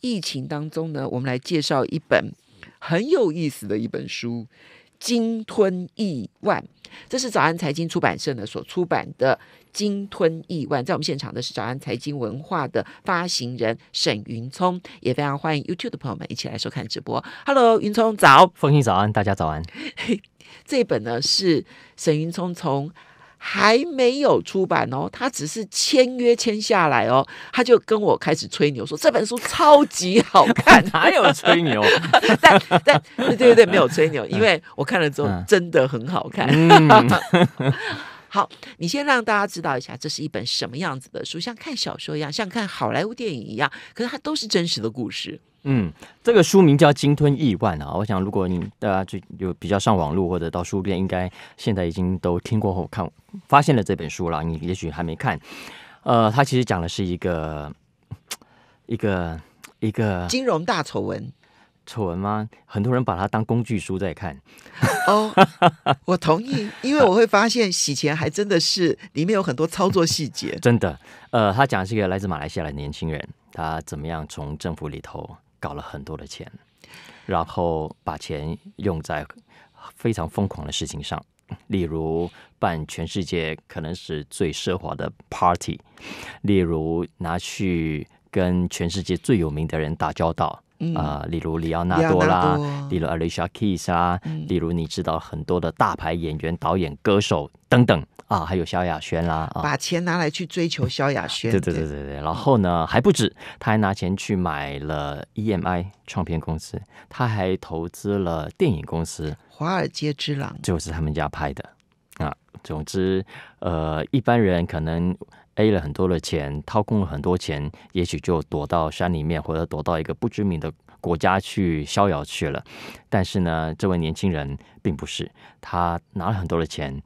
疫情当中呢，我们来介绍一本很有意思的一本书《鲸吞亿万》，这是早安财经出版社呢所出版的《鲸吞亿万》。在我们现场的是早安财经文化的发行人沈云聪，也非常欢迎 YouTube 的朋友们一起来收看直播。Hello，云聪早，风云早安，大家早安。这本呢是沈云聪从。还没有出版哦，他只是签约签下来哦，他就跟我开始吹牛说这本书超级好看，哪有吹牛？但但对对对，没有吹牛，因为我看了之后真的很好看。好，你先让大家知道一下，这是一本什么样子的书，像看小说一样，像看好莱坞电影一样，可是它都是真实的故事。嗯，这个书名叫《鲸吞亿万》啊，我想如果你大家就有比较上网路或者到书店，应该现在已经都听过后看发现了这本书了。你也许还没看，呃，它其实讲的是一个一个一个金融大丑闻，丑闻吗？很多人把它当工具书在看。哦，我同意，因为我会发现洗钱还真的是里面有很多操作细节。真的，呃，他讲的是一个来自马来西亚的年轻人，他怎么样从政府里头。搞了很多的钱，然后把钱用在非常疯狂的事情上，例如办全世界可能是最奢华的 party，例如拿去跟全世界最有名的人打交道。啊，例如里奥纳多啦，例如 Alicia Keys 啦，例如你知道很多的大牌演员、导演、歌手等等啊，还有萧亚轩啦，把钱拿来去追求萧亚轩，对对对对对，然后呢还不止，他还拿钱去买了 EMI 唱片公司，他还投资了电影公司，《华尔街之狼》就是他们家拍的啊。总之，呃，一般人可能。背了很多的钱，掏空了很多钱，也许就躲到山里面，或者躲到一个不知名的国家去逍遥去了。但是呢，这位年轻人并不是他拿了很多的钱，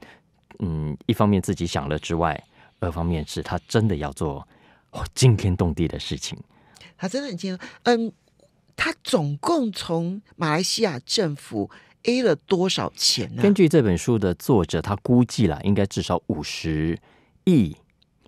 嗯，一方面自己享乐之外，二方面是他真的要做惊天动地的事情。他真的很惊嗯，他总共从马来西亚政府 A 了多少钱呢？根据这本书的作者，他估计了应该至少五十亿。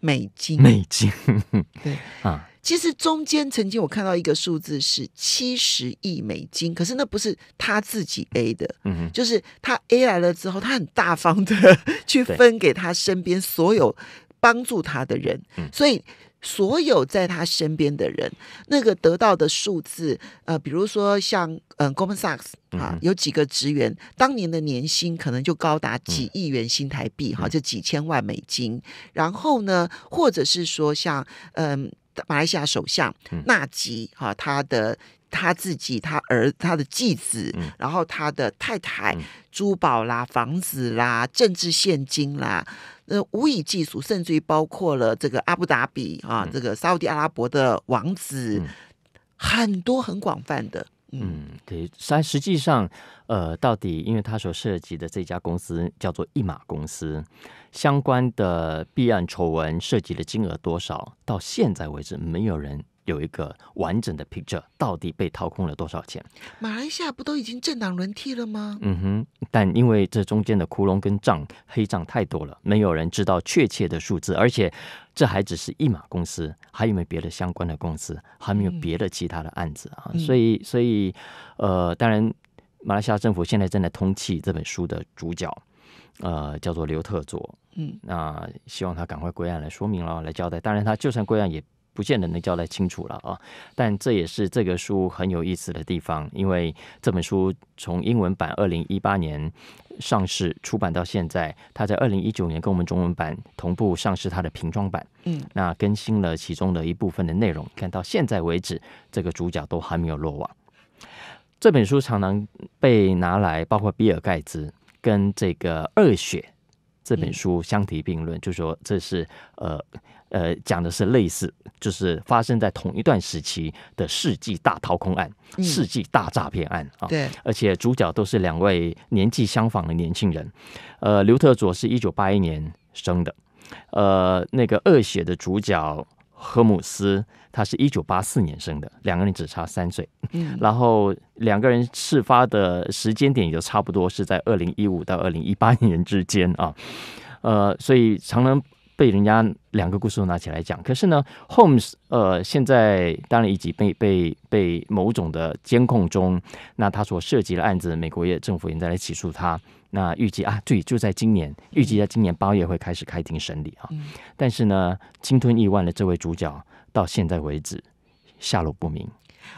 美金，美金，对 啊，其实中间曾经我看到一个数字是七十亿美金，可是那不是他自己 A 的，嗯，就是他 A 来了之后，他很大方的 去分给他身边所有帮助他的人，所以。所有在他身边的人，那个得到的数字，呃，比如说像嗯，Goldman Sachs 啊，有几个职员当年的年薪可能就高达几亿元新台币哈，就几千万美金。然后呢，或者是说像嗯，马来西亚首相纳吉哈，他的。他自己、他儿、他的继子，然后他的太太，珠宝啦、房子啦、政治现金啦，那无以计数，甚至于包括了这个阿布达比啊，这个沙特阿拉伯的王子，很多很广泛的。嗯，对，实实际上，呃，到底因为他所涉及的这家公司叫做一马公司，相关的弊案丑闻涉及的金额多少，到现在为止没有人。有一个完整的 picture，到底被掏空了多少钱？马来西亚不都已经政党轮替了吗？嗯哼，但因为这中间的窟窿跟账黑账太多了，没有人知道确切的数字。而且这还只是一马公司，还有没有别的相关的公司？还没有别的其他的案子啊。所以，所以，呃，当然，马来西亚政府现在正在通气这本书的主角，呃，叫做刘特佐。嗯，那希望他赶快归案来说明了，来交代。当然，他就算归案也。不见得能交代清楚了啊！但这也是这个书很有意思的地方，因为这本书从英文版二零一八年上市出版到现在，它在二零一九年跟我们中文版同步上市它的瓶装版，嗯，那更新了其中的一部分的内容。看到现在为止，这个主角都还没有落网。这本书常常被拿来包括比尔盖茨跟这个《二雪，这本书相提并论，就说这是呃。呃，讲的是类似，就是发生在同一段时期的世纪大掏空案、世纪大诈骗案啊。对，而且主角都是两位年纪相仿的年轻人。呃，刘特佐是一九八一年生的，呃，那个恶血的主角赫姆斯，他是一九八四年生的，两个人只差三岁。嗯，然后两个人事发的时间点也就差不多，是在二零一五到二零一八年之间啊。呃，所以常常被人家两个故事都拿起来讲，可是呢，Holmes，呃，现在当然已经被被被某种的监控中，那他所涉及的案子，美国也政府也在来起诉他，那预计啊，对，就在今年，预计在今年八月会开始开庭审理啊，但是呢，侵吞亿万的这位主角到现在为止下落不明。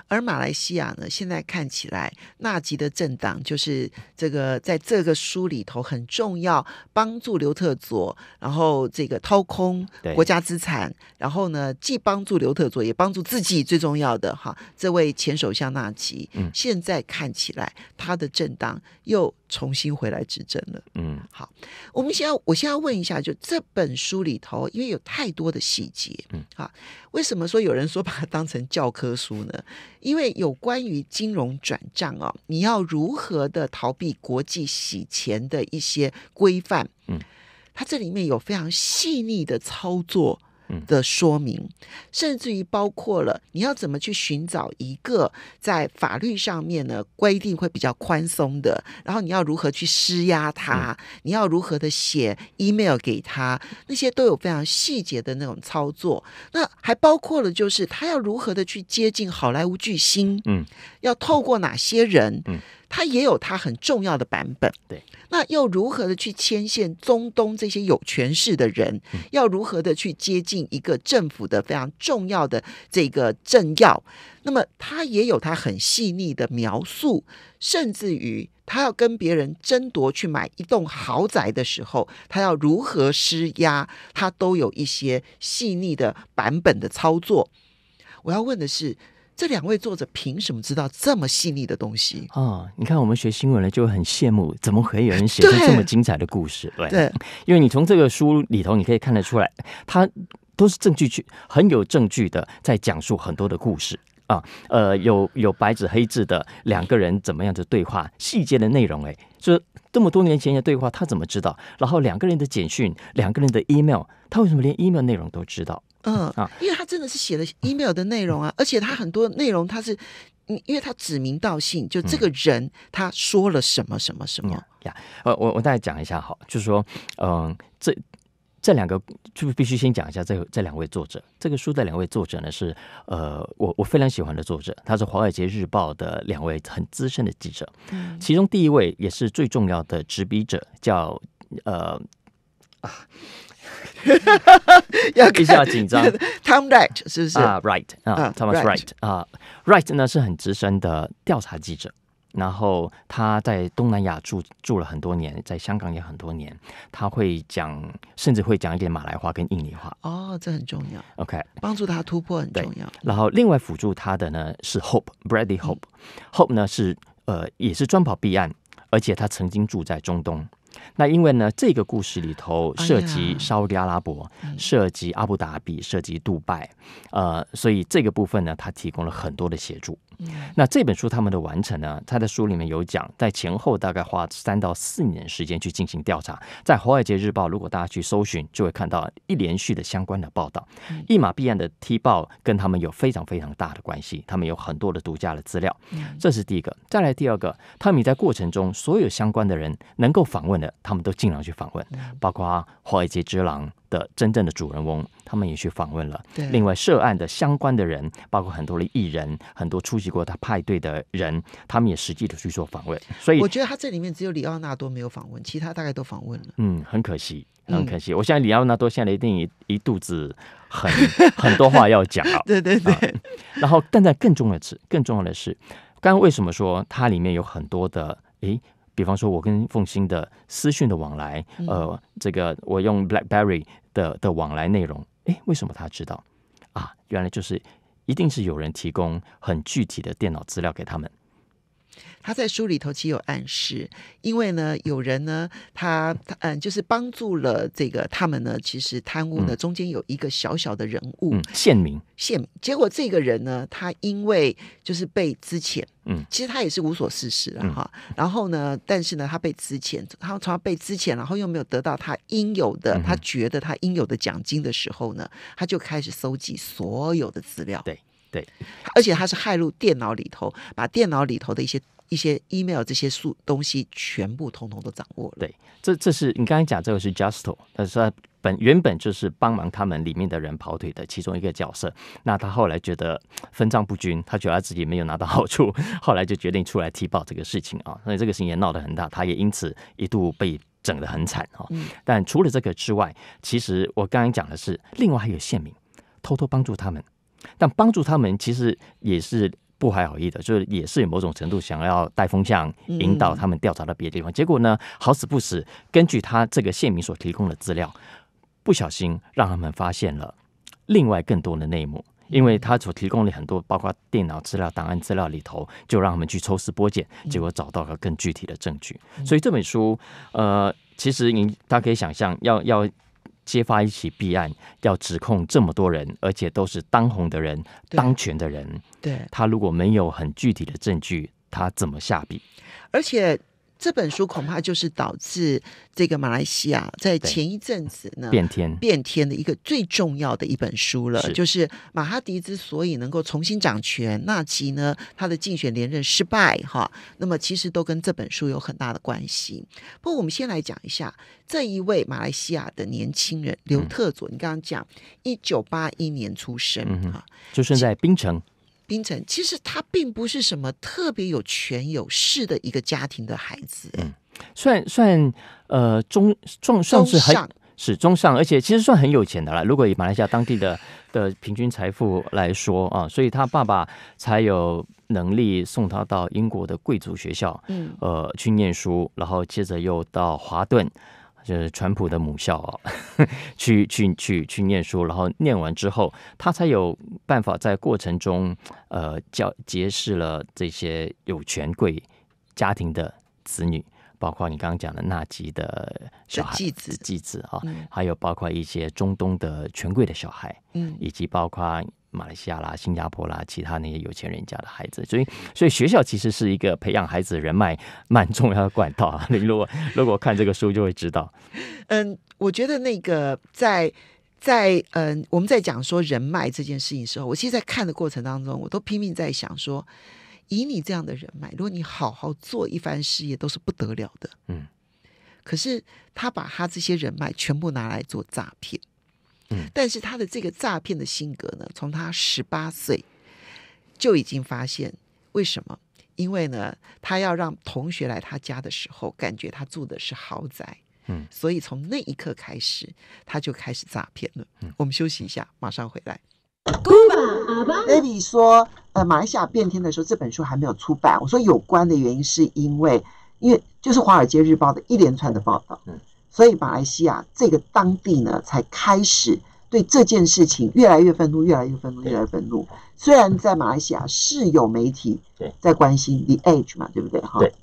而马来西亚呢，现在看起来纳吉的政党就是这个，在这个书里头很重要，帮助刘特佐，然后这个掏空国家资产，然后呢，既帮助刘特佐，也帮助自己，最重要的哈，这位前首相纳吉，现在看起来他的政党又。重新回来执政了，嗯，好，我们先要，我先要问一下，就这本书里头，因为有太多的细节，嗯，啊，为什么说有人说把它当成教科书呢？因为有关于金融转账啊，你要如何的逃避国际洗钱的一些规范，嗯，它这里面有非常细腻的操作。的说明，甚至于包括了你要怎么去寻找一个在法律上面呢规定会比较宽松的，然后你要如何去施压他，你要如何的写 email 给他，那些都有非常细节的那种操作。那还包括了就是他要如何的去接近好莱坞巨星，嗯，要透过哪些人，嗯。他也有他很重要的版本，对。那又如何的去牵线中东这些有权势的人？要如何的去接近一个政府的非常重要的这个政要？那么他也有他很细腻的描述，甚至于他要跟别人争夺去买一栋豪宅的时候，他要如何施压？他都有一些细腻的版本的操作。我要问的是。这两位作者凭什么知道这么细腻的东西？哦，你看我们学新闻了，就很羡慕，怎么可以有人写出这么精彩的故事？对，对，因为你从这个书里头，你可以看得出来，他都是证据去，很有证据的在讲述很多的故事啊。呃，有有白纸黑字的两个人怎么样的对话细节的内容，哎，就这么多年前的对话，他怎么知道？然后两个人的简讯，两个人的 email，他为什么连 email 内容都知道？嗯，因为他真的是写的 email 的内容啊，而且他很多内容他是，嗯，因为他指名道姓，就这个人他说了什么什么什么呀？呃，我我大概讲一下哈，就是说，嗯，这这两个就必须先讲一下这这两位作者，这个书的两位作者呢是呃，我我非常喜欢的作者，他是华尔街日报的两位很资深的记者，其中第一位也是最重要的执笔者叫呃。啊，必须要紧张。Tom Wright 是不是啊？Right 啊，Thomas Wright 啊，Right 呢是很资深的调查记者。然后他在东南亚住住了很多年，在香港也很多年。他会讲，甚至会讲一点马来话跟印尼话。哦，这很重要。OK，帮助他突破很重要。然后另外辅助他的呢是 Hope Brady Hope，Hope 呢是呃也是专跑避案，而且他曾经住在中东。那因为呢，这个故事里头涉及沙特阿拉伯，涉及阿布达比，涉及杜拜，呃，所以这个部分呢，他提供了很多的协助。那这本书他们的完成呢？他的书里面有讲，在前后大概花三到四年时间去进行调查。在华尔街日报，如果大家去搜寻，就会看到一连续的相关的报道。一马必案的 T 报跟他们有非常非常大的关系，他们有很多的独家的资料。这是第一个。再来第二个，他们在过程中所有相关的人能够访问的，他们都尽量去访问，包括华尔街之狼。的真正的主人翁，他们也去访问了。对，另外涉案的相关的人，包括很多的艺人，很多出席过他派对的人，他们也实际的去做访问。所以，我觉得他这里面只有里奥纳多没有访问，其他大概都访问了。嗯，很可惜，很可惜。我相信里奥纳多现在一定一一肚子很 很多话要讲对对对。然后，但在更重要的是，更重要的是，刚刚为什么说它里面有很多的哎？比方说，我跟凤欣的私讯的往来，呃，这个我用 BlackBerry 的的往来内容，诶，为什么他知道？啊，原来就是一定是有人提供很具体的电脑资料给他们。他在书里头其实有暗示，因为呢，有人呢，他嗯，就是帮助了这个他们呢，其实贪污呢中间有一个小小的人物，县民县，结果这个人呢，他因为就是被资遣，嗯，其实他也是无所事事啊哈，然后呢，但是呢，他被资遣，他从被资遣，然后又没有得到他应有的，他觉得他应有的奖金的时候呢，他就开始搜集所有的资料，对。对，而且他是害入电脑里头，把电脑里头的一些一些 email 这些数东西全部通通都掌握了。对，这这是你刚才讲这个是 Justo，他是本原本就是帮忙他们里面的人跑腿的其中一个角色。那他后来觉得分账不均，他觉得他自己没有拿到好处，后来就决定出来踢爆这个事情啊。所以这个事情也闹得很大，他也因此一度被整得很惨啊。但除了这个之外，其实我刚刚讲的是，另外还有县民偷偷帮助他们。但帮助他们其实也是不怀好意的，就是也是某种程度想要带风向，引导他们调查到别的地方。结果呢，好死不死，根据他这个县民所提供的资料，不小心让他们发现了另外更多的内幕，因为他所提供了很多，包括电脑资料、档案资料里头，就让他们去抽丝剥茧，结果找到了更具体的证据。所以这本书，呃，其实您大家可以想象，要要。揭发一起弊案，要指控这么多人，而且都是当红的人、当权的人，对他如果没有很具体的证据，他怎么下笔？而且。这本书恐怕就是导致这个马来西亚在前一阵子呢变天变天的一个最重要的一本书了。就是马哈迪之所以能够重新掌权，纳吉呢他的竞选连任失败哈，那么其实都跟这本书有很大的关系。不过我们先来讲一下这一位马来西亚的年轻人刘特佐，你刚刚讲一九八一年出生，哈，出生在槟城。冰城其实他并不是什么特别有权有势的一个家庭的孩子，嗯，算算呃中上算是很，是中上，而且其实算很有钱的了。如果以马来西亚当地的的平均财富来说啊，所以他爸爸才有能力送他到英国的贵族学校，嗯，呃去念书，然后接着又到华顿。就是川普的母校啊，去去去去念书，然后念完之后，他才有办法在过程中，呃，教结识了这些有权贵家庭的子女，包括你刚刚讲的纳吉的小孩，继子啊，还有包括一些中东的权贵的小孩，嗯，以及包括。马来西亚啦、新加坡啦，其他那些有钱人家的孩子，所以所以学校其实是一个培养孩子人脉蛮重要的管道啊。如果如果看这个书就会知道。嗯，我觉得那个在在嗯，我们在讲说人脉这件事情时候，我其实，在看的过程当中，我都拼命在想说，以你这样的人脉，如果你好好做一番事业，都是不得了的。嗯。可是他把他这些人脉全部拿来做诈骗。但是他的这个诈骗的性格呢，从他十八岁就已经发现。为什么？因为呢，他要让同学来他家的时候，感觉他住的是豪宅。嗯，所以从那一刻开始，他就开始诈骗了。嗯，我们休息一下，马上回来。Baby 说，呃，马来西亚变天的时候，这本书还没有出版。我说，有关的原因是因为，因为就是《华尔街日报》的一连串的报道。嗯。所以马来西亚这个当地呢，才开始对这件事情越来越愤怒，越来越愤怒，越来越愤怒。虽然在马来西亚是有媒体在关心《The Edge》嘛，对不对？哈，对。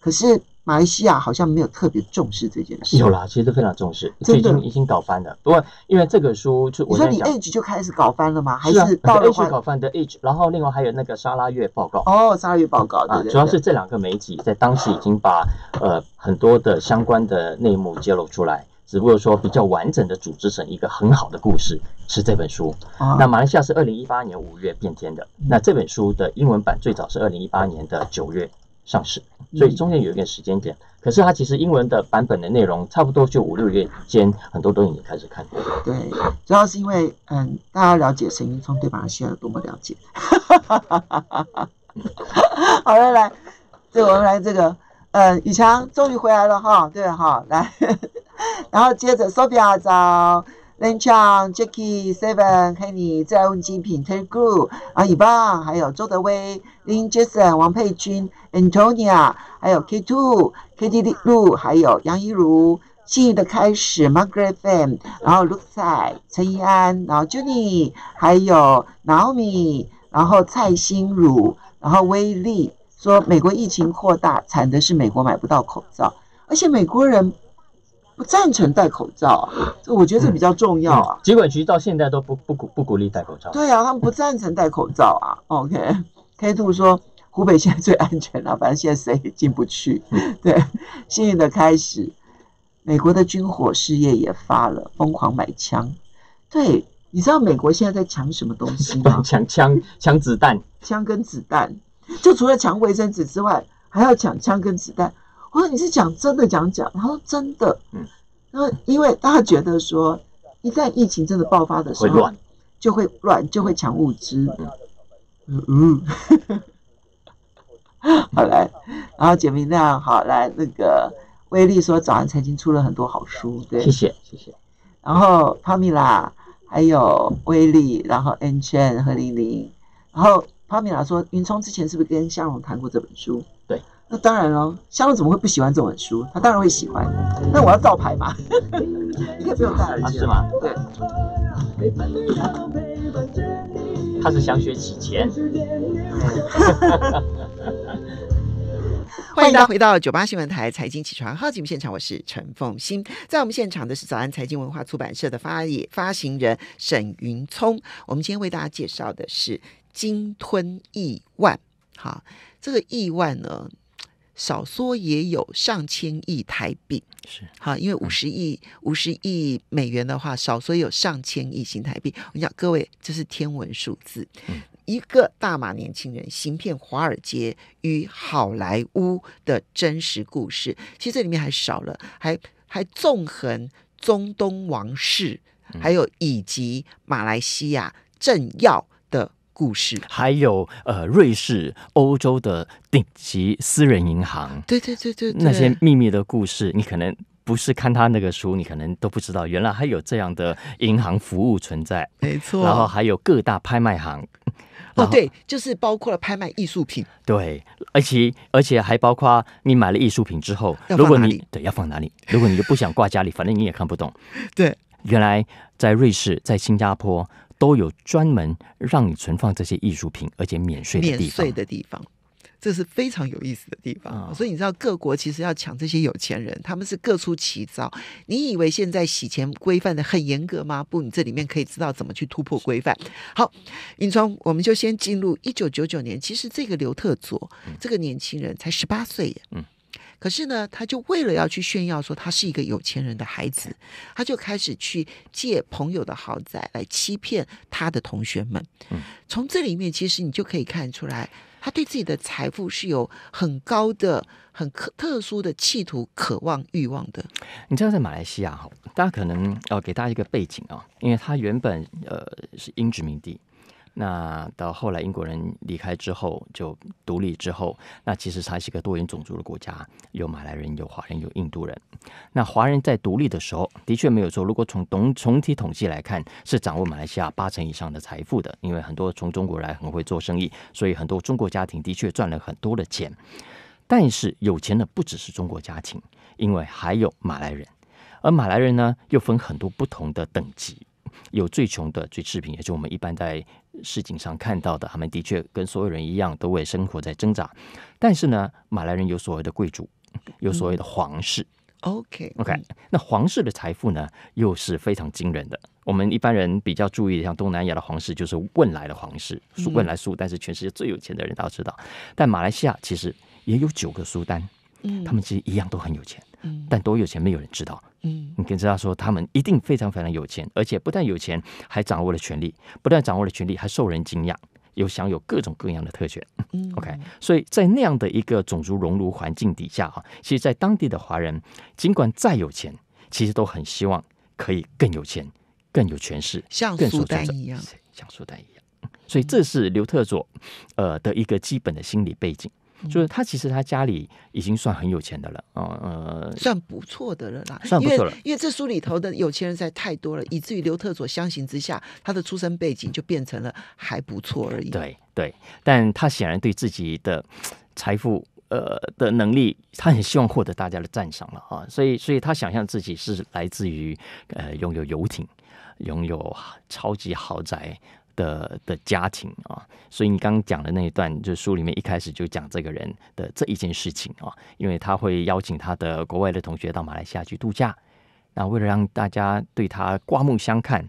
可是。马来西亚好像没有特别重视这件事。有啦，其实非常重视，已经已经搞翻了。不过，因为这个书，我说你 Age 就开始搞翻了吗？是啊，报 Age 搞翻的 Age，然后另外还有那个沙拉月报告。哦，沙拉月报告，对，主要是这两个媒体在当时已经把呃很多的相关的内幕揭露出来，只不过说比较完整的组织成一个很好的故事是这本书。那马来西亚是二零一八年五月变天的，那这本书的英文版最早是二零一八年的九月。上市，所以中间有一个时间点。可是它其实英文的版本的内容，差不多就五六月间，很多都已经开始看过了。对，主要是因为，嗯，大家了解陈一峰对马来西亚有多么了解。好了，来，对，我们来这个，嗯，宇强终于回来了哈，对哈，来，然后接着手表照。林畅、Jackie、Seven、Henry、蔡文姬、品田谷、阿乙棒，还有周德威、林 Jason、王佩君、Antonia，还有 K2、KGD 路，还有杨一茹、幸运的开始、Margaret M，然后 Lucy、陈一安，然后 Juni，还有 Naomi，然后蔡心如，然后威利说美国疫情扩大，惨的是美国买不到口罩，而且美国人。不赞成戴口罩，啊，我觉得这比较重要啊。疾管局到现在都不不鼓不鼓励戴口罩。对啊，他们不赞成戴口罩啊。OK，K two 说湖北现在最安全了，反正现在谁也进不去。对，幸运的开始。美国的军火事业也发了，疯狂买枪。对，你知道美国现在在抢什么东西吗？抢枪，抢子弹。枪跟子弹，就除了抢卫生纸之外，还要抢枪跟子弹。我说你是讲真的讲讲，他说真的，嗯，说因为大家觉得说，一旦疫情真的爆发的时候，就会乱，就会抢物资，嗯嗯，好来，然后简明亮，好来那个威力说，早安财经出了很多好书，对，谢谢谢谢，然后帕米拉还有威力，然后 N Chen 和玲玲，然后帕米拉说，云聪之前是不是跟向荣谈过这本书？那当然了，夏洛怎么会不喜欢这本书？他当然会喜欢。那我要造牌嘛？你可以不用戴耳机是吗？对。他是想学起钱。欢迎大家回到九八新闻台财经起床号节目现场，我是陈凤欣。在我们现场的是早安财经文化出版社的发也发行人沈云聪。我们今天为大家介绍的是《鲸吞亿万》。好，这个亿万呢？少说也有上千亿台币，是好，因为五十亿五十亿美元的话，少说有上千亿新台币。我想各位，这是天文数字。一个大马年轻人行骗华尔街与好莱坞的真实故事，其实这里面还少了，还还纵横中东王室，还有以及马来西亚政要的。故事，还有呃，瑞士、欧洲的顶级私人银行，对对对对，那些秘密的故事，你可能不是看他那个书，你可能都不知道，原来还有这样的银行服务存在。没错，然后还有各大拍卖行，哦对，就是包括了拍卖艺术品，对，而且而且还包括你买了艺术品之后，如果你对，要放哪里？如果你就不想挂家里，反正你也看不懂，对，原来在瑞士，在新加坡。都有专门让你存放这些艺术品，而且免税免税的地方，这是非常有意思的地方。所以你知道，各国其实要抢这些有钱人，他们是各出奇招。你以为现在洗钱规范的很严格吗？不，你这里面可以知道怎么去突破规范。好，尹川，我们就先进入一九九九年。其实这个刘特佐，这个年轻人才十八岁耶。可是呢，他就为了要去炫耀说他是一个有钱人的孩子，他就开始去借朋友的豪宅来欺骗他的同学们。嗯，从这里面其实你就可以看出来，他对自己的财富是有很高的、很特殊的企图、渴望、欲望的。你知道在马来西亚哈，大家可能要给大家一个背景啊，因为他原本呃是英殖民地。那到后来英国人离开之后，就独立之后，那其实才是一个多元种族的国家，有马来人，有华人，有印度人。那华人在独立的时候，的确没有说，如果从总总体统计来看，是掌握马来西亚八成以上的财富的，因为很多从中国来很会做生意，所以很多中国家庭的确赚了很多的钱。但是有钱的不只是中国家庭，因为还有马来人，而马来人呢，又分很多不同的等级。有最穷的、最赤贫，也就我们一般在市井上看到的，他们的确跟所有人一样，都为生活在挣扎。但是呢，马来人有所谓的贵族，有所谓的皇室。OK，OK，那皇室的财富呢，又是非常惊人的。我们一般人比较注意，像东南亚的皇室，就是汶来的皇室，汶来苏丹是全世界最有钱的人，大家知道。但马来西亚其实也有九个苏丹，他们其实一样都很有钱，但多有钱，没有人知道。你跟知道说，他们一定非常非常有钱，而且不但有钱，还掌握了权力；不但掌握了权力，还受人敬仰，有享有各种各样的特权。OK，所以在那样的一个种族熔炉环境底下啊，其实，在当地的华人，尽管再有钱，其实都很希望可以更有钱、更有权势，像苏丹一样，像苏丹一样。所以，这是刘特佐呃的一个基本的心理背景。就是他其实他家里已经算很有钱的了嗯、呃，算不错的了啦，算不错了。因为这书里头的有钱人在太多了，以至于刘特佐相形之下，他的出身背景就变成了还不错而已。对对，但他显然对自己的财富呃的能力，他很希望获得大家的赞赏了啊，所以所以他想象自己是来自于呃拥有游艇，拥有超级豪宅。的的家庭啊，所以你刚刚讲的那一段，就书里面一开始就讲这个人的这一件事情啊，因为他会邀请他的国外的同学到马来西亚去度假，那为了让大家对他刮目相看，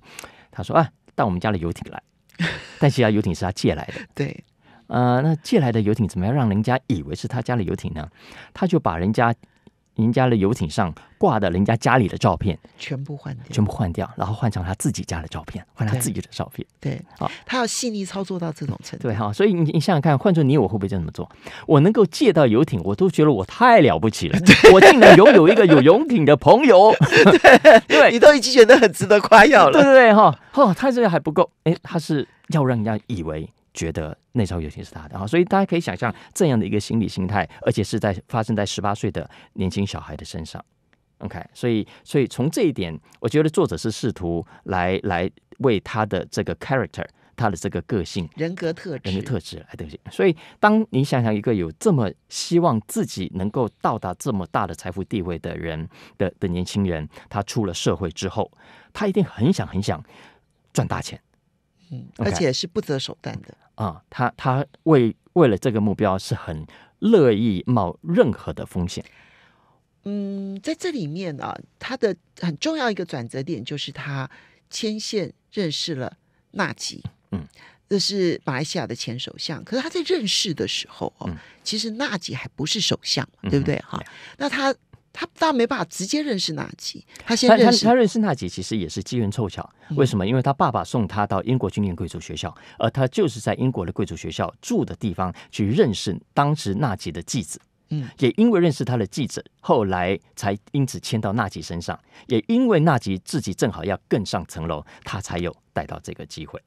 他说啊，到我们家的游艇来，但其他游艇是他借来的，对，呃，那借来的游艇怎么样，让人家以为是他家的游艇呢？他就把人家。人家的游艇上挂的，人家家里的照片全部换掉，全部换掉，然后换成他自己家的照片，换他自己的照片。对，好，他要细腻操作到这种程度。对哈，所以你你想想看，换做你我会不会就么做？我能够借到游艇，我都觉得我太了不起了，我竟然拥有一个有游艇的朋友。对，你都已经觉得很值得夸耀了。对对对哈，哈，他这个还不够，哎，他是要让人家以为。觉得那时候友情是他的，啊，所以大家可以想象这样的一个心理心态，而且是在发生在十八岁的年轻小孩的身上。OK，所以，所以从这一点，我觉得作者是试图来来为他的这个 character，他的这个个性、人格特质、人格特质来不起，所以，当你想想一个有这么希望自己能够到达这么大的财富地位的人的的年轻人，他出了社会之后，他一定很想很想赚大钱。嗯，而且是不择手段的啊！他他为为了这个目标是很乐意冒任何的风险。嗯，在这里面呢，他的很重要一个转折点就是他牵线认识了纳吉，嗯，这是马来西亚的前首相。可是他在认识的时候啊，其实纳吉还不是首相，对不对？哈，那他。他当然没办法直接认识纳吉，他先认识他认识纳吉，其实也是机缘凑巧。为什么？因为他爸爸送他到英国军英贵族学校，而他就是在英国的贵族学校住的地方去认识当时纳吉的继子。嗯，也因为认识他的继子，后来才因此迁到纳吉身上。也因为纳吉自己正好要更上层楼，他才有带到这个机会。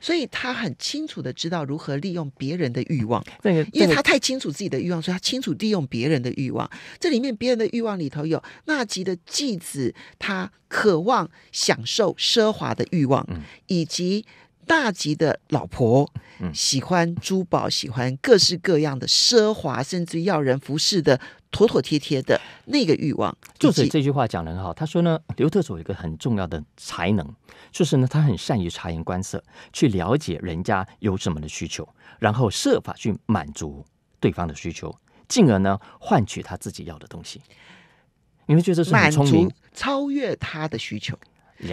所以他很清楚的知道如何利用别人的欲望，对，因为他太清楚自己的欲望，所以他清楚利用别人的欲望。这里面别人的欲望里头有纳吉的继子，他渴望享受奢华的欲望，以及大吉的老婆喜欢珠宝、喜欢各式各样的奢华，甚至要人服侍的。妥妥帖帖的那个欲望。作者这句话讲的很好，他说呢，刘特佐有一个很重要的才能，就是呢，他很善于察言观色，去了解人家有什么的需求，然后设法去满足对方的需求，进而呢，换取他自己要的东西。你们觉得是满足超越他的需求？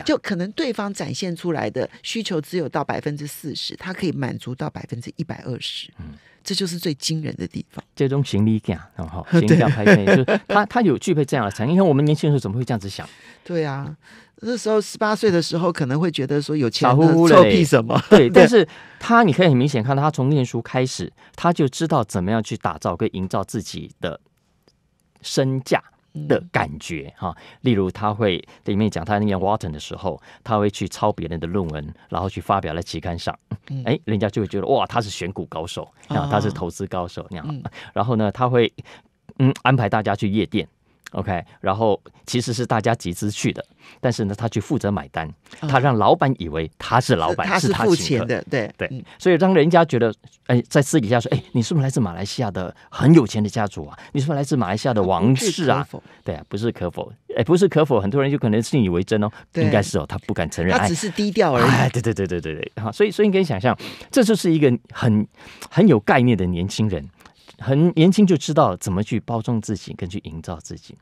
就可能对方展现出来的需求只有到百分之四十，他可以满足到百分之一百二十。嗯。这就是最惊人的地方。这种行李架，然后 行李架拍片，就是他他有具备这样的才。你看我们年轻的时候怎么会这样子想？对啊，那时候十八岁的时候可能会觉得说有钱臭屁什么？对，但是他你可以很明显看到，他从念书开始，他就知道怎么样去打造跟营造自己的身价。的感觉哈，例如他会里面讲他念 Watson 的时候，他会去抄别人的论文，然后去发表在期刊上，哎，人家就会觉得哇，他是选股高手，啊，他是投资高手，然后呢，他会嗯安排大家去夜店。OK，然后其实是大家集资去的，但是呢，他去负责买单，他让老板以为他是老板，是他付钱的，对对，所以让人家觉得，哎，在私底下说，哎，你是不是来自马来西亚的很有钱的家族啊？你是不是来自马来西亚的王室啊？对啊，不是可否？哎，不是可否？很多人就可能信以为真哦，应该是哦，他不敢承认，他只是低调而已。哎，对对对对对对，哈，所以所以你可以想象，这就是一个很很有概念的年轻人。很年轻就知道怎么去包装自己，跟去营造自己。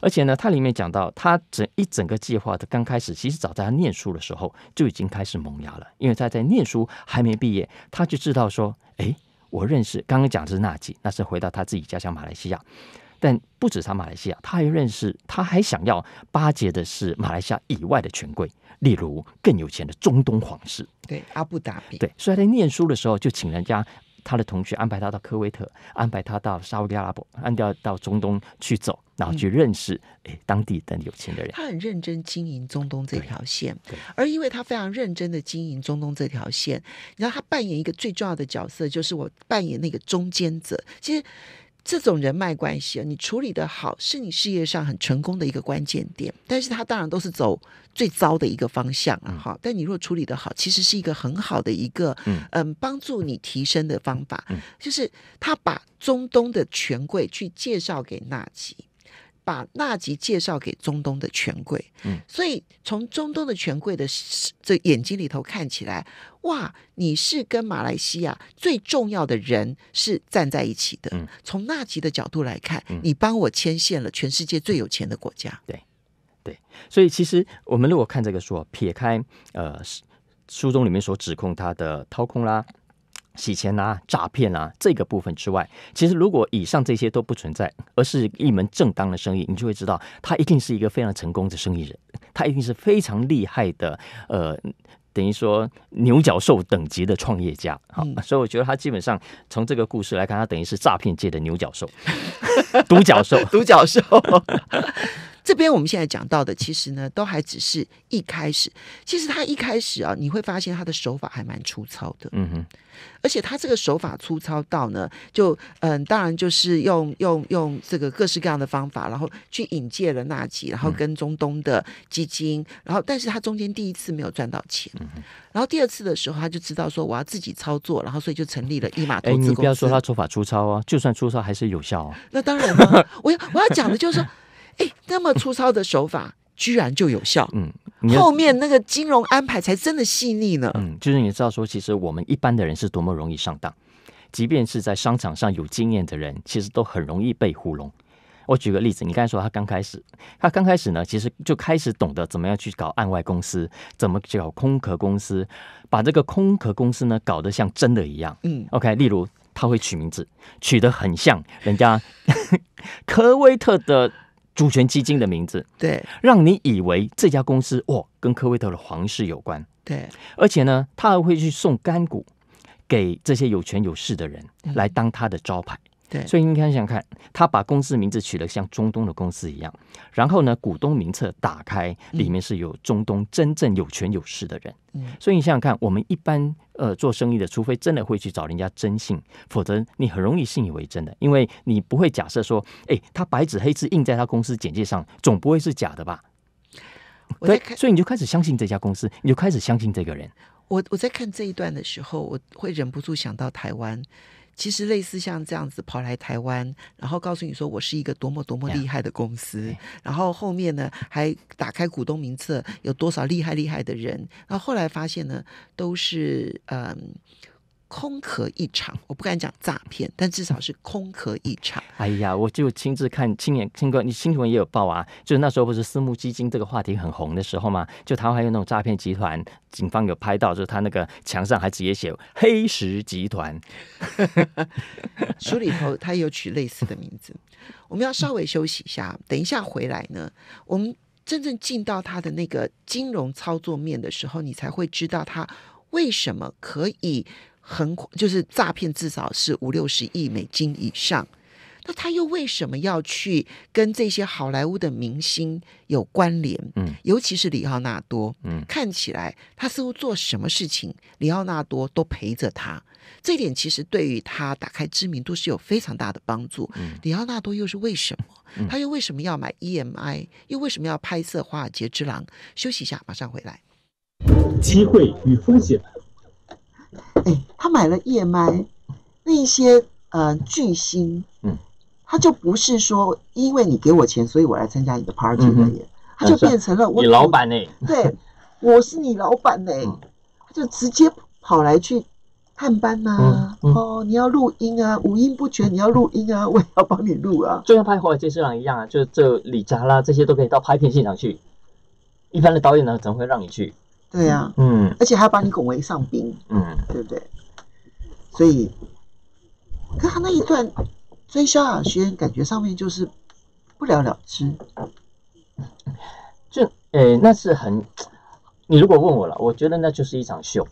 而且呢，他里面讲到，他整一整个计划的刚开始，其实早在他念书的时候就已经开始萌芽了。因为他在念书还没毕业，他就知道说：“哎，我认识，刚刚讲的是纳吉，那是回到他自己家乡马来西亚。但不止他马来西亚，他还认识，他还想要巴结的是马来西亚以外的权贵，例如更有钱的中东皇室，对阿布达比。对，所以他在念书的时候就请人家。”他的同学安排他到科威特，安排他到沙特阿拉伯，安排到中东去走，然后去认识诶当地的有钱的人。他很认真经营中东这条线，而因为他非常认真的经营中东这条线，你知道他扮演一个最重要的角色，就是我扮演那个中间者。其实。这种人脉关系啊，你处理的好，是你事业上很成功的一个关键点。但是它当然都是走最糟的一个方向啊，哈！但你若处理的好，其实是一个很好的一个，嗯，帮助你提升的方法，就是他把中东的权贵去介绍给纳吉。把纳吉介绍给中东的权贵，嗯，所以从中东的权贵的这眼睛里头看起来，哇，你是跟马来西亚最重要的人是站在一起的，嗯，从纳吉的角度来看，你帮我牵线了全世界最有钱的国家，对，对，所以其实我们如果看这个书，撇开呃书中里面所指控他的掏空啦。洗钱啊，诈骗啊，这个部分之外，其实如果以上这些都不存在，而是一门正当的生意，你就会知道他一定是一个非常成功的生意人，他一定是非常厉害的，呃，等于说牛角兽等级的创业家。好，所以我觉得他基本上从这个故事来看，他等于是诈骗界的牛角兽、独角兽、独角兽。这边我们现在讲到的，其实呢，都还只是一开始。其实他一开始啊，你会发现他的手法还蛮粗糙的。嗯哼。而且他这个手法粗糙到呢，就嗯，当然就是用用用这个各式各样的方法，然后去引荐了纳吉，然后跟中东的基金，然后但是他中间第一次没有赚到钱。嗯然后第二次的时候，他就知道说我要自己操作，然后所以就成立了“一马投资”。你不要说他手法粗糙啊，就算粗糙还是有效啊。那当然了，我要我要讲的就是。说。哎，那么粗糙的手法 居然就有效？嗯，后面那个金融安排才真的细腻呢。嗯，就是你知道说，其实我们一般的人是多么容易上当，即便是在商场上有经验的人，其实都很容易被糊弄。我举个例子，你刚才说他刚开始，他刚开始呢，其实就开始懂得怎么样去搞案外公司，怎么搞空壳公司，把这个空壳公司呢搞得像真的一样。嗯，OK，例如他会取名字，取得很像人家 科威特的。主权基金的名字，对，让你以为这家公司哦跟科威特的皇室有关，对，而且呢，他还会去送干股给这些有权有势的人来当他的招牌。对，所以你想想看，他把公司名字取得像中东的公司一样，然后呢，股东名册打开，里面是有中东真正有权有势的人。嗯，所以你想想看，我们一般呃做生意的，除非真的会去找人家征信，否则你很容易信以为真的，因为你不会假设说，哎，他白纸黑字印在他公司简介上，总不会是假的吧？对，所以你就开始相信这家公司，你就开始相信这个人。我我在看这一段的时候，我会忍不住想到台湾。其实类似像这样子跑来台湾，然后告诉你说我是一个多么多么厉害的公司，然后后面呢还打开股东名册，有多少厉害厉害的人，然后后来发现呢都是嗯。空壳一场，我不敢讲诈骗，但至少是空壳一场。哎呀，我就亲自看、亲眼、听过，你新闻也有报啊。就是那时候不是私募基金这个话题很红的时候嘛，就台湾还有那种诈骗集团，警方有拍到，就是他那个墙上还直接写“黑石集团”。书里头他有取类似的名字。我们要稍微休息一下，等一下回来呢。我们真正进到他的那个金融操作面的时候，你才会知道他为什么可以。很就是诈骗，至少是五六十亿美金以上。那他又为什么要去跟这些好莱坞的明星有关联？嗯，尤其是里奥纳多。嗯，看起来他似乎做什么事情，里奥纳多都陪着他。这点其实对于他打开知名度是有非常大的帮助。里奥纳多又是为什么？他又为什么要买 EMI？又为什么要拍摄《华尔街之狼》？休息一下，马上回来。机会与风险。哎，他买了夜麦，那一些呃巨星，嗯，他就不是说因为你给我钱，所以我来参加你的 party 了耶，他就变成了我老板哎，对，我是你老板他就直接跑来去探班呐，哦，你要录音啊，五音不全你要录音啊，我也要帮你录啊，就像拍《华尔街之狼》一样啊，就这李佳啦这些都可以到拍片现场去，一般的导演呢怎么会让你去？对呀，嗯，而且还要把你拱为上宾，嗯，对不对？所以，可他那一段追萧亚轩，感觉上面就是不了了之。就，诶，那是很，你如果问我了，我觉得那就是一场秀。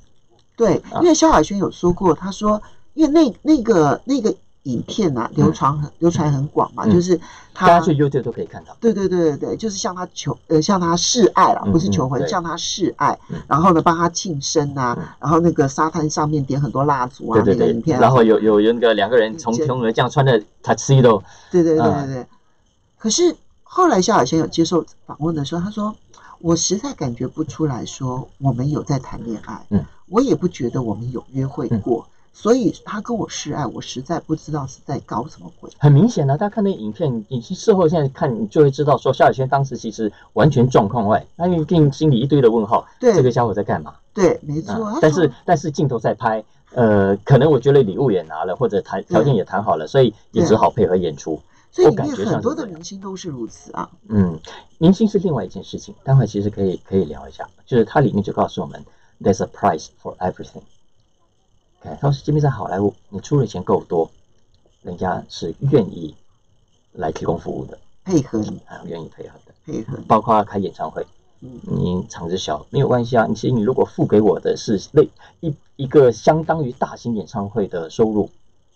对，因为萧亚轩有说过，他说，因为那那个那个。影片啊，流传很流传很广嘛，就是大家最优秀 e 都可以看到。对对对对对，就是向他求呃，向他示爱啦，不是求婚，向他示爱。然后呢，帮他庆生啊，然后那个沙滩上面点很多蜡烛啊，那个影片。然后有有有那个两个人从天而降，穿着 tuxedo。对对对对对。可是后来夏小仙有接受访问的时候，他说：“我实在感觉不出来说我们有在谈恋爱，嗯，我也不觉得我们有约会过。”所以他跟我示爱，我实在不知道是在搞什么鬼。很明显的，大家看那影片，你事后现在看，你就会知道，说夏雨轩当时其实完全状况外，你一定心里一堆的问号。对，这个家伙在干嘛？对，没错。但是但是镜头在拍，呃，可能我觉得礼物也拿了，或者谈条件也谈好了，所以也只好配合演出。所以感觉很多的明星都是如此啊。嗯，明星是另外一件事情，待会其实可以可以聊一下，就是它里面就告诉我们，there's a price for everything。他是即便在好莱坞，你出了钱够多，人家是愿意来提供服务的，配合你，啊，愿意配合的，配合。包括开演唱会，嗯，你场子小没有关系啊。其实你如果付给我的是那一一个相当于大型演唱会的收入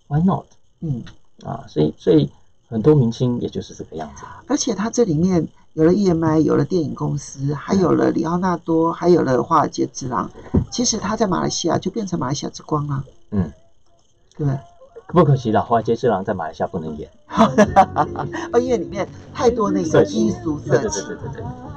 ，Why not？嗯，啊，所以所以很多明星也就是这个样子。而且他这里面。有了 EMI，有了电影公司，还有了里奥纳多，还有了华尔街之狼，其实他在马来西亚就变成马来西亚之光了。嗯，对，不可惜了。华尔街之狼在马来西亚不能演，因为里面太多那个低俗色情。对对对对对。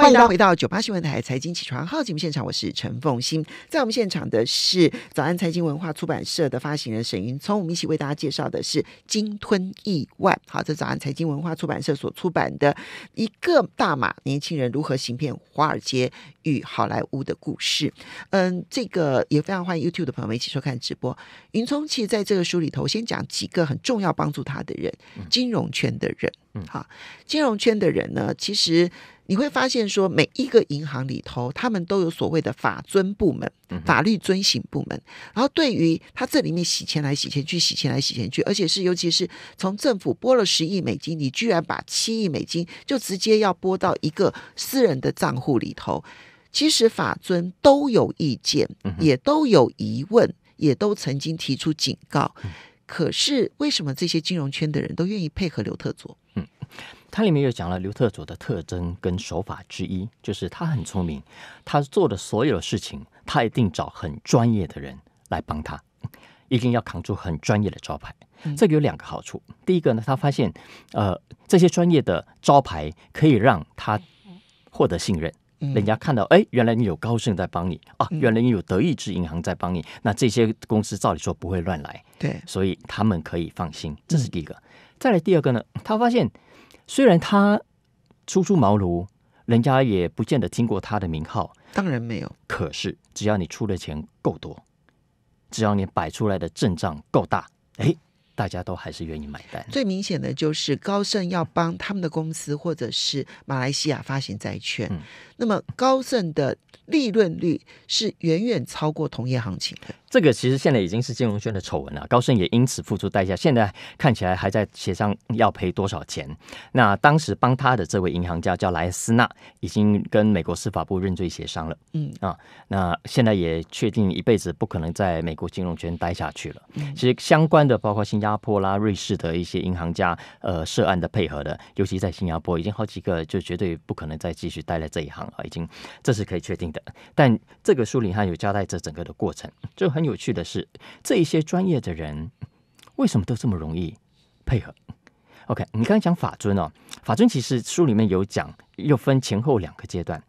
欢迎大家回到九八新闻台财经起床号节目现场，我是陈凤欣。在我们现场的是早安财经文化出版社的发行人沈云聪，我们一起为大家介绍的是《鲸吞亿万》，好，这是早安财经文化出版社所出版的一个大马年轻人如何行骗华尔街与好莱坞的故事。嗯，这个也非常欢迎 YouTube 的朋友们一起收看直播。云聪，其实在这个书里头，先讲几个很重要帮助他的人，金融圈的人。嗯哈，金融圈的人呢，其实你会发现说，每一个银行里头，他们都有所谓的法遵部门、法律遵行部门。然后对于他这里面洗钱来洗钱去、洗钱来洗钱去，而且是尤其是从政府拨了十亿美金，你居然把七亿美金就直接要拨到一个私人的账户里头，其实法尊都有意见，也都有疑问，也都曾经提出警告。可是为什么这些金融圈的人都愿意配合刘特佐？它里面又讲了刘特佐的特征跟手法之一，就是他很聪明，他做的所有的事情，他一定找很专业的人来帮他，一定要扛住很专业的招牌。这个有两个好处，第一个呢，他发现，呃，这些专业的招牌可以让他获得信任，人家看到，哎，原来你有高盛在帮你啊，原来你有德意志银行在帮你，那这些公司照理说不会乱来，对，所以他们可以放心，这是第一个。再来第二个呢，他发现。虽然他初出茅庐，人家也不见得听过他的名号，当然没有。可是只要你出的钱够多，只要你摆出来的阵仗够大，哎。大家都还是愿意买单。最明显的就是高盛要帮他们的公司或者是马来西亚发行债券，那么高盛的利润率是远远超过同业行情的。这个其实现在已经是金融圈的丑闻了，高盛也因此付出代价。现在看起来还在协商要赔多少钱。那当时帮他的这位银行家叫莱斯纳，已经跟美国司法部认罪协商了。嗯啊，那现在也确定一辈子不可能在美国金融圈待下去了。其实相关的包括新加。阿加坡啦，瑞士的一些银行家，呃，涉案的配合的，尤其在新加坡，已经好几个就绝对不可能再继续待在这一行了，已经这是可以确定的。但这个书里还有交代这整个的过程，就很有趣的是，这一些专业的人为什么都这么容易配合？OK，你刚刚讲法尊哦，法尊其实书里面有讲，又分前后两个阶段。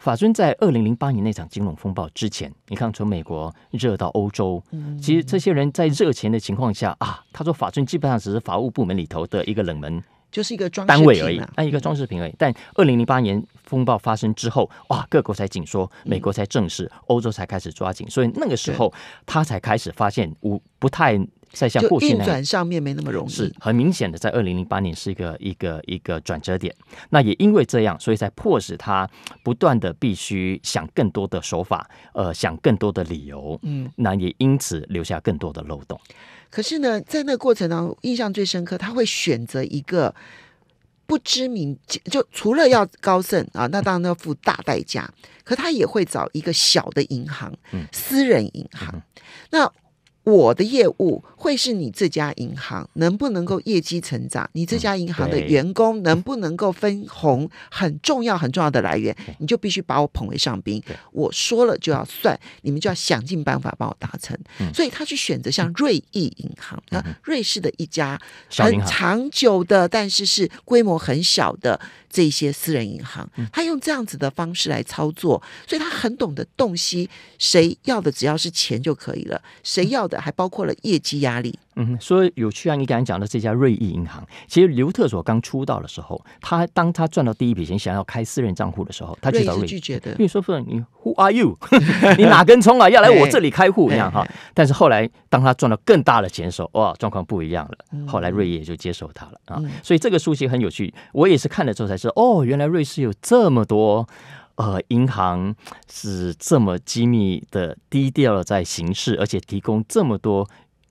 法尊在二零零八年那场金融风暴之前，你看从美国热到欧洲，其实这些人在热钱的情况下啊，他说法尊基本上只是法务部门里头的一个冷门，就是一个装单位而已，啊，一个装饰品而已。但二零零八年风暴发生之后，哇，各国才紧缩，美国才正式，欧洲才开始抓紧，所以那个时候他才开始发现不不太。在向过去那，运转上面没那么容易，是很明显的。在二零零八年是一个一个一个转折点，那也因为这样，所以才迫使他不断的必须想更多的手法，呃，想更多的理由，嗯，那也因此留下更多的漏洞。可是呢，在那过程当中，印象最深刻，他会选择一个不知名，就除了要高盛啊，那当然要付大代价，可他也会找一个小的银行，嗯，私人银行，那。我的业务会是你这家银行能不能够业绩成长？你这家银行的员工能不能够分红？很重要很重要的来源，你就必须把我捧为上宾。我说了就要算，你们就要想尽办法帮我达成。所以他去选择像瑞意银行，那瑞士的一家很长久的，但是是规模很小的这些私人银行，他用这样子的方式来操作，所以他很懂得洞悉谁要的只要是钱就可以了，谁要。的还包括了业绩压力。嗯，所以有趣啊，你刚才讲的这家瑞意银行，其实刘特所刚出道的时候，他当他赚到第一笔钱，想要开私人账户的时候，他拒瑞拒拒绝的，就说说你 Who are you？你哪根葱啊，要来我这里开户？这样哈。但是后来当他赚到更大的钱时候，哇，状况不一样了。后来瑞意也就接受他了啊。所以这个书实很有趣，我也是看了之后才知道，哦，原来瑞士有这么多。呃，银行是这么机密的、低调的在行事，而且提供这么多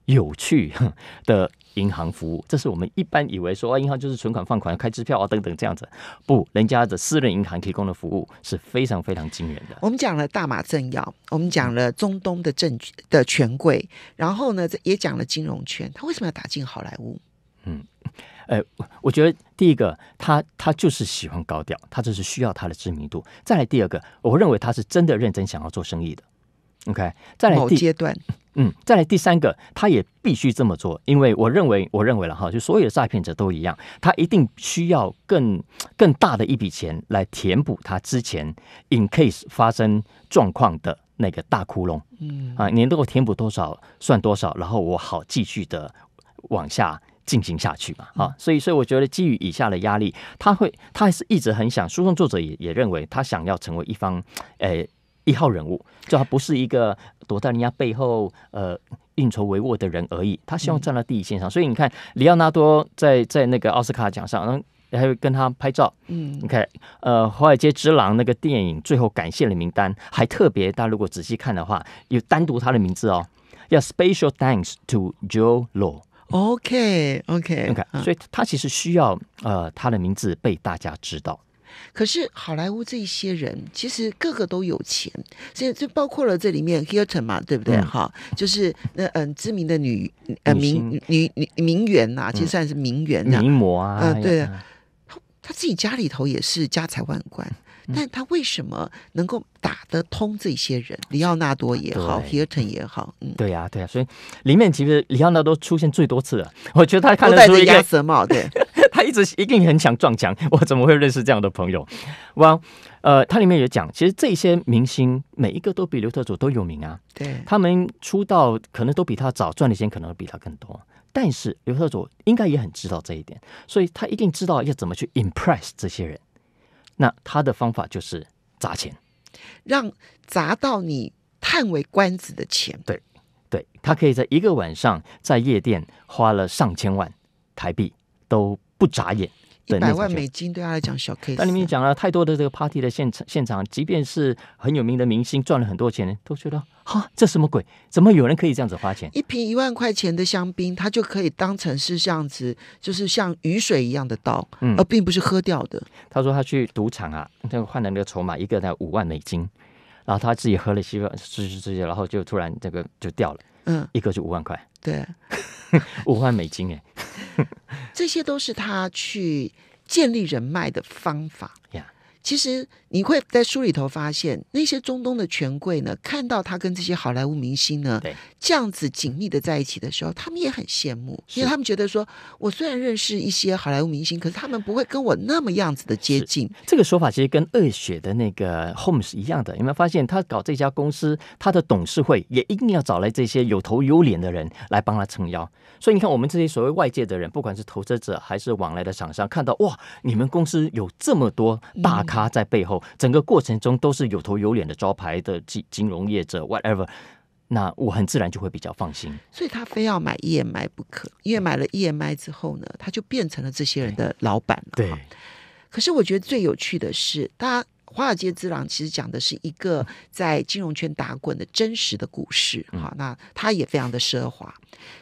有趣 的银行服务。这是我们一般以为说，哇，银行就是存款、放款、开支票啊，等等这样子。不，人家的私人银行提供的服务是非常非常惊人的。我们讲了大马政要，我们讲了中东的政的权贵，然后呢，也讲了金融圈，他为什么要打进好莱坞？嗯。哎，我我觉得第一个，他他就是喜欢高调，他这是需要他的知名度。再来第二个，我认为他是真的认真想要做生意的。OK，再来第嗯，再来第三个，他也必须这么做，因为我认为我认为了哈，就所有的诈骗者都一样，他一定需要更更大的一笔钱来填补他之前 in case 发生状况的那个大窟窿。嗯啊，你能够填补多少算多少，然后我好继续的往下。进行下去嘛？啊，所以，所以我觉得基于以下的压力，他会，他还是一直很想。书中作者也也认为，他想要成为一方诶一号人物，就他不是一个躲在人家背后呃运筹帷幄的人而已，他希望站在第一线上。所以你看，里奥纳多在在那个奥斯卡奖上，然后还有跟他拍照，嗯，你看，呃，《华尔街之狼》那个电影最后感谢的名单，还特别，大家如果仔细看的话，有单独他的名字哦，要 special thanks to Joe Law。O.K. O.K. OK，所以他其实需要呃，他的名字被大家知道。可是好莱坞这一些人其实个个都有钱，所以就包括了这里面 Hilton 嘛，对不对？哈，就是那嗯知名的女呃名女女名媛呐，其实算是名媛，名模啊，嗯，对啊，他他自己家里头也是家财万贯。但他为什么能够打得通这些人？里奥纳多也好，h i t o n 也好，嗯，对呀，对呀。所以里面其实里奥纳多出现最多次了。我觉得他看得出一个鸭舌帽，对，他一直一定很想撞墙。我怎么会认识这样的朋友？Well，呃，他里面也讲，其实这些明星每一个都比刘特佐都有名啊。对他们出道可能都比他早，赚的钱可能比他更多。但是刘特佐应该也很知道这一点，所以他一定知道要怎么去 impress 这些人。那他的方法就是砸钱，让砸到你叹为观止的钱。对，对他可以在一个晚上在夜店花了上千万台币都不眨眼。一百万美金对他来讲小 case。那里面讲了太多的这个 party 的现场，现场，即便是很有名的明星，赚了很多钱，都觉得哈，这什么鬼？怎么有人可以这样子花钱？一瓶一万块钱的香槟，他就可以当成是这样子，就是像雨水一样的倒，嗯，而并不是喝掉的。他说他去赌场啊，那个换了那个筹码一个才五万美金，然后他自己喝了西份，是是是，然后就突然这个就掉了，嗯，一个就五万块，对，五万美金哎。这些都是他去建立人脉的方法。其实你会在书里头发现，那些中东的权贵呢，看到他跟这些好莱坞明星呢这样子紧密的在一起的时候，他们也很羡慕，因为他们觉得说，我虽然认识一些好莱坞明星，可是他们不会跟我那么样子的接近。这个说法其实跟二雪的那个 Home 是一样的。有没有发现，他搞这家公司，他的董事会也一定要找来这些有头有脸的人来帮他撑腰？所以你看，我们这些所谓外界的人，不管是投资者还是往来的厂商，看到哇，你们公司有这么多大。他在背后整个过程中都是有头有脸的招牌的金金融业者，whatever，那我很自然就会比较放心。所以他非要买 EMI 不可，因为买了 EMI 之后呢，他就变成了这些人的老板了。对。可是我觉得最有趣的是，大家《华尔街之狼》其实讲的是一个在金融圈打滚的真实的故事，哈，那他也非常的奢华，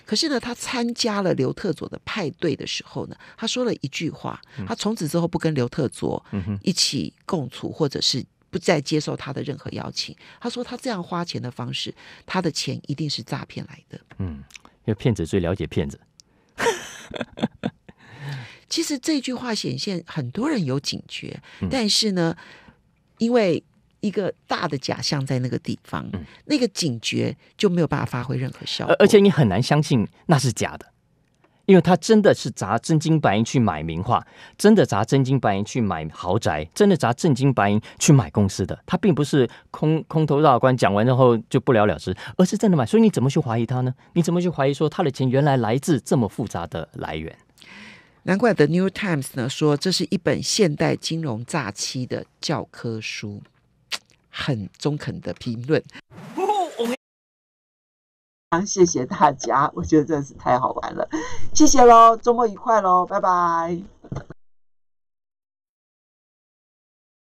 可是呢，他参加了刘特佐的派对的时候呢，他说了一句话，他从此之后不跟刘特佐一起共处，或者是不再接受他的任何邀请。他说他这样花钱的方式，他的钱一定是诈骗来的。嗯，因为骗子最了解骗子。其实这句话显现很多人有警觉，但是呢。因为一个大的假象在那个地方，那个警觉就没有办法发挥任何效。而且你很难相信那是假的，因为他真的是砸真金白银去买名画，真的砸真金白银去买豪宅，真的砸真金白银去买公司的。他并不是空空头大官讲完之后就不了了之，而是真的买。所以你怎么去怀疑他呢？你怎么去怀疑说他的钱原来来自这么复杂的来源？难怪《The New Times》呢说这是一本现代金融诈欺的教科书，很中肯的评论。好，谢谢大家，我觉得真的是太好玩了，谢谢喽，周末愉快喽，拜拜。